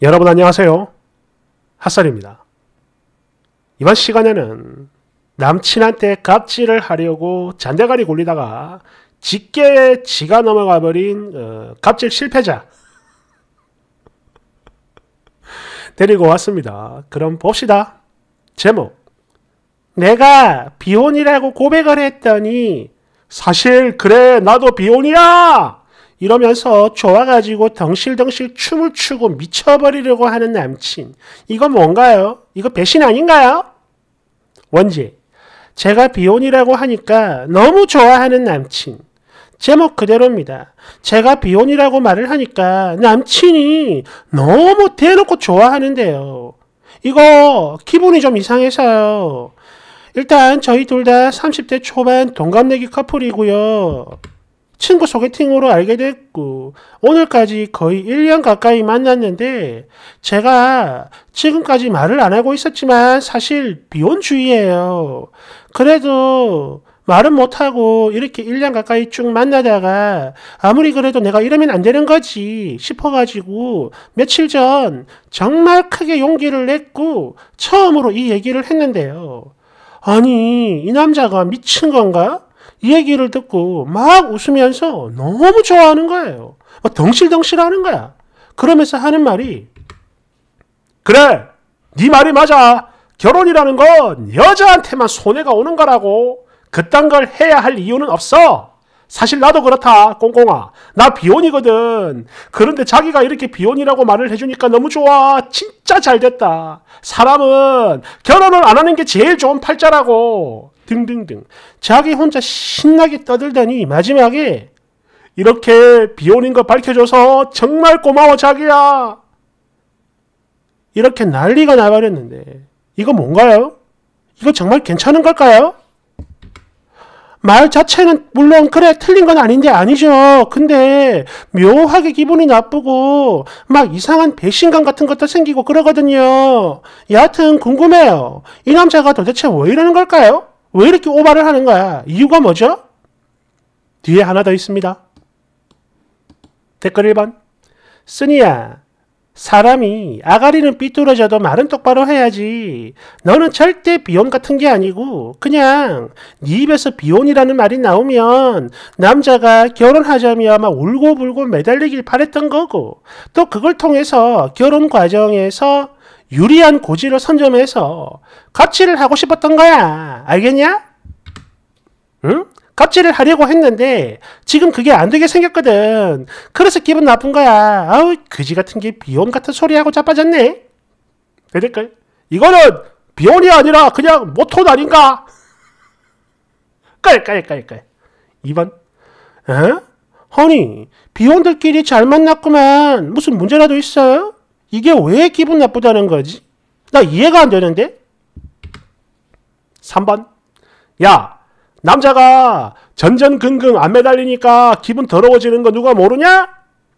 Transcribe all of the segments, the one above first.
여러분 안녕하세요. 핫살입니다 이번 시간에는 남친한테 갑질을 하려고 잔대가리 굴리다가 직계 지가 넘어가버린 어, 갑질 실패자 데리고 왔습니다. 그럼 봅시다. 제목 내가 비혼이라고 고백을 했더니 사실 그래 나도 비혼이야! 이러면서 좋아가지고 덩실덩실 춤을 추고 미쳐버리려고 하는 남친. 이건 뭔가요? 이거 배신 아닌가요? 원제. 제가 비혼이라고 하니까 너무 좋아하는 남친. 제목 그대로입니다. 제가 비혼이라고 말을 하니까 남친이 너무 대놓고 좋아하는데요. 이거 기분이 좀 이상해서요. 일단 저희 둘 다 30대 초반 동갑내기 커플이고요. 친구 소개팅으로 알게 됐고, 오늘까지 거의 1년 가까이 만났는데, 제가 지금까지 말을 안 하고 있었지만, 사실 비혼주의예요. 그래도, 말은 못하고 이렇게 1년 가까이 쭉 만나다가 아무리 그래도 내가 이러면 안 되는 거지 싶어가지고 며칠 전 정말 크게 용기를 냈고 처음으로 이 얘기를 했는데요. 아니, 이 남자가 미친 건가? 이 얘기를 듣고 막 웃으면서 너무 좋아하는 거예요. 막 덩실덩실 하는 거야. 그러면서 하는 말이 그래 네 말이 맞아 결혼이라는 건 여자한테만 손해가 오는 거라고 그딴 걸 해야 할 이유는 없어 사실 나도 그렇다 꽁꽁아 나 비혼이거든 그런데 자기가 이렇게 비혼이라고 말을 해주니까 너무 좋아 진짜 잘됐다 사람은 결혼을 안 하는 게 제일 좋은 팔자라고 등등등. 자기 혼자 신나게 떠들더니 마지막에 이렇게 비오는거 밝혀줘서 정말 고마워 자기야. 이렇게 난리가 나버렸는데 이거 뭔가요? 이거 정말 괜찮은 걸까요? 말 자체는 물론 그래 틀린 건 아닌데 아니죠. 근데 묘하게 기분이 나쁘고 막 이상한 배신감 같은 것도 생기고 그러거든요. 여하튼 궁금해요. 이 남자가 도대체 왜 이러는 걸까요? 왜 이렇게 오바를 하는 거야? 이유가 뭐죠? 뒤에 하나 더 있습니다. 댓글 1번. 쓰니야, 사람이 아가리는 삐뚤어져도 말은 똑바로 해야지. 너는 절대 비혼 같은 게 아니고 그냥 네 입에서 비혼이라는 말이 나오면 남자가 결혼하자며 막 울고불고 매달리길 바랬던 거고 또 그걸 통해서 결혼 과정에서 유리한 고지를 선점해서 갑질을 하고 싶었던 거야. 알겠냐? 응? 갑질을 하려고 했는데 지금 그게 안 되게 생겼거든. 그래서 기분 나쁜 거야. 아우 그지 같은 게 비혼 같은 소리하고 자빠졌네. 그럴걸? 이거는 비혼이 아니라 그냥 모톤 아닌가? 깔깔깔깔. 2번. 어? 허니, 비혼들끼리 잘 만났구만. 무슨 문제라도 있어요? 이게 왜 기분 나쁘다는 거지? 나 이해가 안 되는데? 3번 야 남자가 전전긍긍 안 매달리니까 기분 더러워지는 거 누가 모르냐?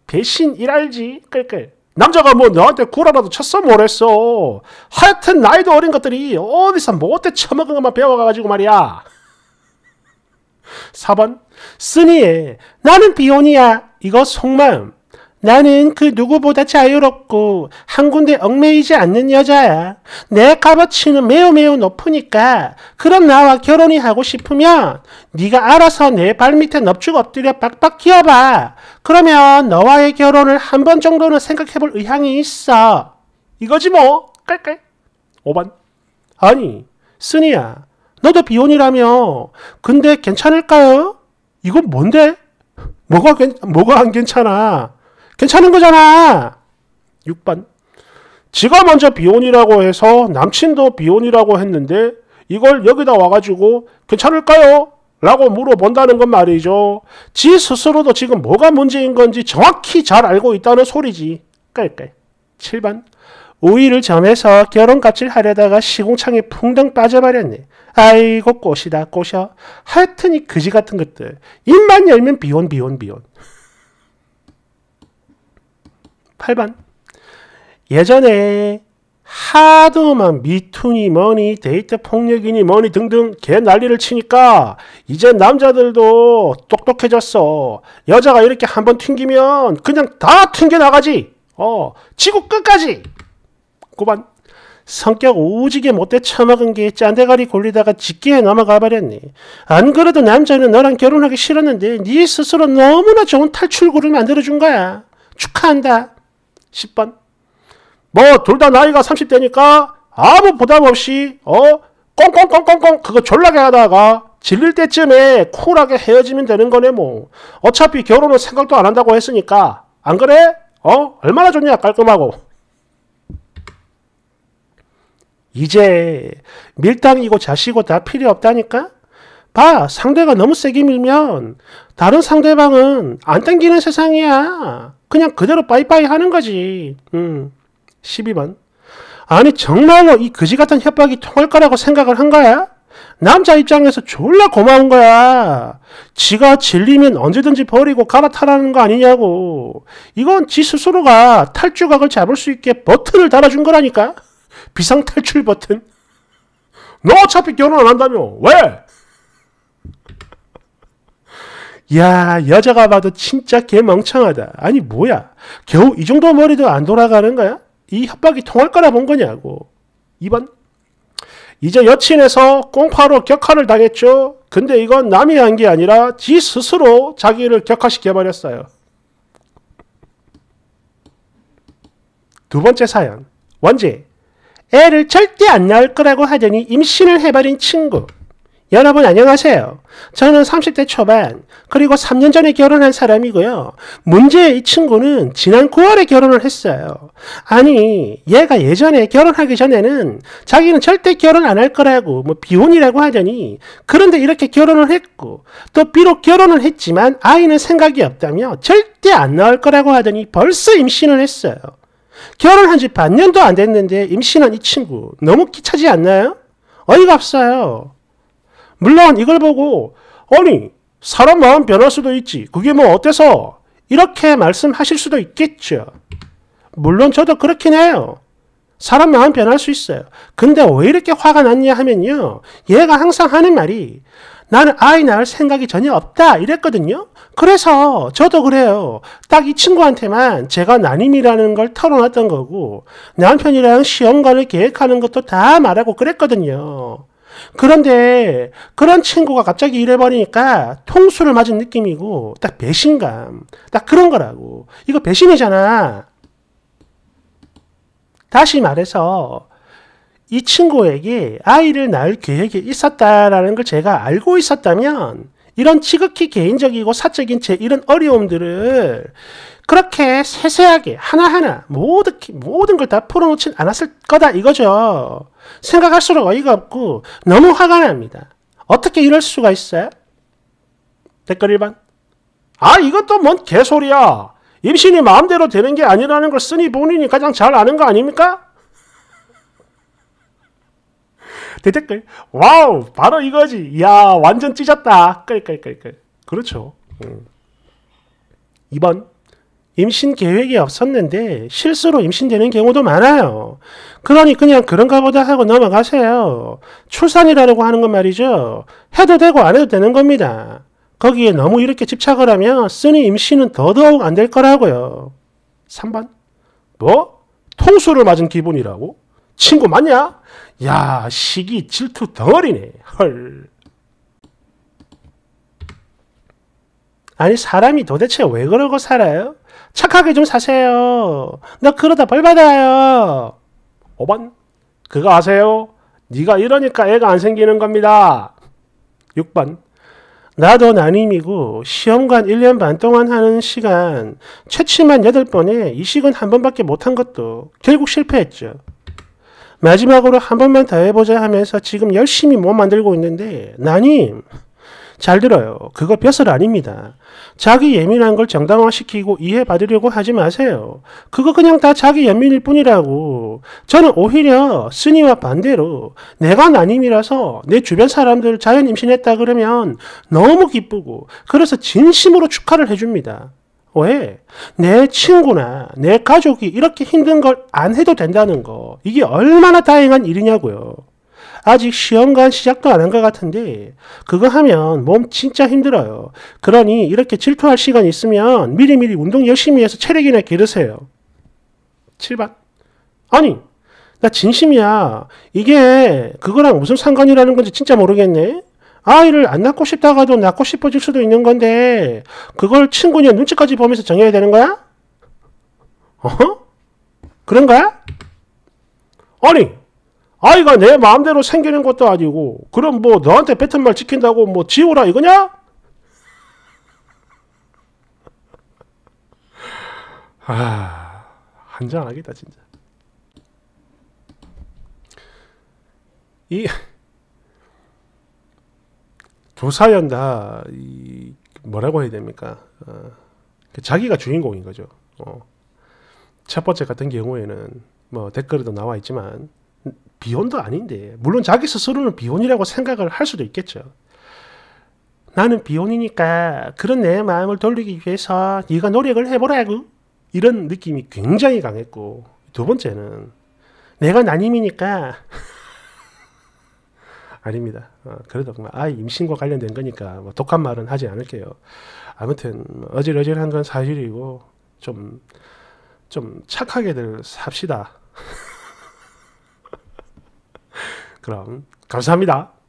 배신이랄지 끌끌 남자가 뭐 너한테 구라라도 쳤어 뭐랬어 하여튼 나이도 어린 것들이 어디서 못해 처먹은 것만 배워가가지고 말이야 4번 쓰니에 나는 비혼이야 이거 속마음 나는 그 누구보다 자유롭고 한 군데 얽매이지 않는 여자야. 내 값어치는 매우 매우 높으니까 그런 나와 결혼이 하고 싶으면 네가 알아서 내 발밑에 넙죽 엎드려 빡빡 기어봐. 그러면 너와의 결혼을 한 번 정도는 생각해볼 의향이 있어. 이거지 뭐. 깔깔. 5번. 아니, 쓰니야. 너도 비혼이라며. 근데 괜찮을까요? 이건 뭔데? 뭐가, 괜, 뭐가 안 괜찮아? 괜찮은 거잖아. 6번. 지가 먼저 비혼이라고 해서 남친도 비혼이라고 했는데 이걸 여기다 와가지고 괜찮을까요? 라고 물어본다는 건 말이죠. 지 스스로도 지금 뭐가 문제인 건지 정확히 잘 알고 있다는 소리지. 깔깔. 7번. 우위를 점해서 결혼값질 하려다가 시공창에 풍덩 빠져버렸네. 아이고 꼬시다꼬이야 하여튼 이 그지 같은 것들. 입만 열면 비혼 비혼 비혼. 8번. 예전에 하도만 미투니 뭐니 데이트 폭력이니 뭐니 등등 개 난리를 치니까 이제 남자들도 똑똑해졌어. 여자가 이렇게 한번 튕기면 그냥 다 튕겨나가지. 어, 지구 끝까지. 9번. 성격 오지게 못돼 처먹은 게 짠대가리 골리다가 직기에 넘어가 버렸니안 그래도 남자는 너랑 결혼하기 싫었는데 네 스스로 너무나 좋은 탈출구를 만들어준 거야. 축하한다. 10번. 뭐 둘 다 나이가 30대니까 아무 부담 없이 어 꽁꽁꽁꽁꽁 그거 졸라게 하다가 질릴 때쯤에 쿨하게 헤어지면 되는 거네 뭐 어차피 결혼은 생각도 안 한다고 했으니까 안 그래? 어? 얼마나 좋냐 깔끔하고 이제 밀당이고 자시고 다 필요 없다니까? 봐 상대가 너무 세게 밀면 다른 상대방은 안 땡기는 세상이야 그냥 그대로 빠이빠이 하는 거지. 음. 12번. 아니 정말로 이 그지 같은 협박이 통할 거라고 생각을 한 거야? 남자 입장에서 졸라 고마운 거야. 지가 질리면 언제든지 버리고 갈아타라는 거 아니냐고. 이건 지 스스로가 탈주각을 잡을 수 있게 버튼을 달아준 거라니까. 비상탈출 버튼. 너 어차피 결혼 안 한다며. 왜? 야 여자가 봐도 진짜 개멍청하다. 아니 뭐야 겨우 이 정도 머리도 안 돌아가는 거야? 이 협박이 통할 거라 본 거냐고. 2번 이제 여친에서 꽁파로 격하를 당했죠. 근데 이건 남이 한 게 아니라 지 스스로 자기를 격화시켜버렸어요. 두 번째 사연 원지 애를 절대 안 낳을 거라고 하더니 임신을 해버린 친구 여러분 안녕하세요. 저는 30대 초반 그리고 3년 전에 결혼한 사람이고요. 문제의 이 친구는 지난 9월에 결혼을 했어요. 아니 얘가 예전에 결혼하기 전에는 자기는 절대 결혼 안 할 거라고 뭐 비혼이라고 하더니 그런데 이렇게 결혼을 했고 또 비록 결혼을 했지만 아이는 생각이 없다며 절대 안 나올 거라고 하더니 벌써 임신을 했어요. 결혼한 지 반년도 안 됐는데 임신한 이 친구 너무 기차지 않나요? 어이가 없어요. 물론 이걸 보고 아니 사람 마음 변할 수도 있지. 그게 뭐 어때서? 이렇게 말씀하실 수도 있겠죠. 물론 저도 그렇긴 해요. 사람 마음 변할 수 있어요. 근데 왜 이렇게 화가 났냐 하면요. 얘가 항상 하는 말이 나는 아이 낳을 생각이 전혀 없다 이랬거든요. 그래서 저도 그래요. 딱 이 친구한테만 제가 난임이라는걸 털어놨던 거고 남편이랑 시험관을 계획하는 것도 다 말하고 그랬거든요. 그런데 그런 친구가 갑자기 이래버리니까 통수를 맞은 느낌이고 딱 배신감 딱 그런 거라고 이거 배신이잖아 다시 말해서 이 친구에게 아이를 낳을 계획이 있었다라는 걸 제가 알고 있었다면 이런 지극히 개인적이고 사적인 제 이런 어려움들을 그렇게 세세하게 하나하나 모든, 모든 걸 다 풀어놓진 않았을 거다 이거죠. 생각할수록 어이가 없고 너무 화가 납니다. 어떻게 이럴 수가 있어요? 댓글 1번. 아, 이것도 뭔 개소리야. 임신이 마음대로 되는 게 아니라는 걸 쓰니 본인이 가장 잘 아는 거 아닙니까? 대댓글 와우 바로 이거지 야 완전 찢었다 끌끌끌끌 그렇죠 2번 음. 임신 계획이 없었는데 실수로 임신되는 경우도 많아요. 그러니 그냥 그런가 보다 하고 넘어가세요. 출산이라고 하는 건 말이죠. 해도 되고 안 해도 되는 겁니다. 거기에 너무 이렇게 집착을 하면 쓰니 임신은 더더욱 안 될 거라고요. 3번. 뭐? 통수를 맞은 기분이라고? 친구 맞냐? 야, 시기 질투 덩어리네. 헐. 아니, 사람이 도대체 왜 그러고 살아요? 착하게 좀 사세요. 나 그러다 벌 받아요. 5번. 그거 아세요? 네가 이러니까 애가 안 생기는 겁니다. 6번. 나도 난임이고 시험관 1년 반 동안 하는 시간 최치만 8번에 이식은 한 번밖에 못한 것도 결국 실패했죠. 마지막으로 한 번만 더 해보자 하면서 지금 열심히 뭐 만들고 있는데, 나님, 잘 들어요. 그거 벼슬 아닙니다. 자기 예민한 걸 정당화시키고 이해받으려고 하지 마세요. 그거 그냥 다 자기 연민일 뿐이라고. 저는 오히려 스니와 반대로 내가 나님이라서 내 주변 사람들 자연 임신했다 그러면 너무 기쁘고 그래서 진심으로 축하를 해줍니다. 왜? 내 친구나 내 가족이 이렇게 힘든 걸 안 해도 된다는 거. 이게 얼마나 다행한 일이냐고요. 아직 시험관 시작도 안 한 것 같은데 그거 하면 몸 진짜 힘들어요. 그러니 이렇게 질투할 시간 있으면 미리미리 운동 열심히 해서 체력이나 기르세요. 7번. 아니, 나 진심이야. 이게 그거랑 무슨 상관이라는 건지 진짜 모르겠네. 아이를 안 낳고 싶다가도 낳고 싶어질 수도 있는 건데 그걸 친구냐 눈치까지 보면서 정해야 되는 거야? 어? 그런 거야? 아니 아이가 내 마음대로 생기는 것도 아니고 그럼 뭐 너한테 뱉은 말 지킨다고 뭐 지우라 이거냐? 아 한장하겠다 진짜 이 도사연다 이 뭐라고 해야 됩니까? 어, 그 자기가 주인공인 거죠. 어. 첫 번째 같은 경우에는 뭐 댓글에도 나와 있지만 비혼도 아닌데 물론 자기 스스로는 비혼이라고 생각을 할 수도 있겠죠. 나는 비혼이니까 그런 내 마음을 돌리기 위해서 네가 노력을 해보라고 이런 느낌이 굉장히 강했고 두 번째는 내가 난임이니까 아닙니다. 어, 그래도 뭐 아이 임신과 관련된 거니까 뭐 독한 말은 하지 않을게요. 아무튼 어질어질한 건 사실이고 좀 좀 착하게들 삽시다. 그럼 감사합니다.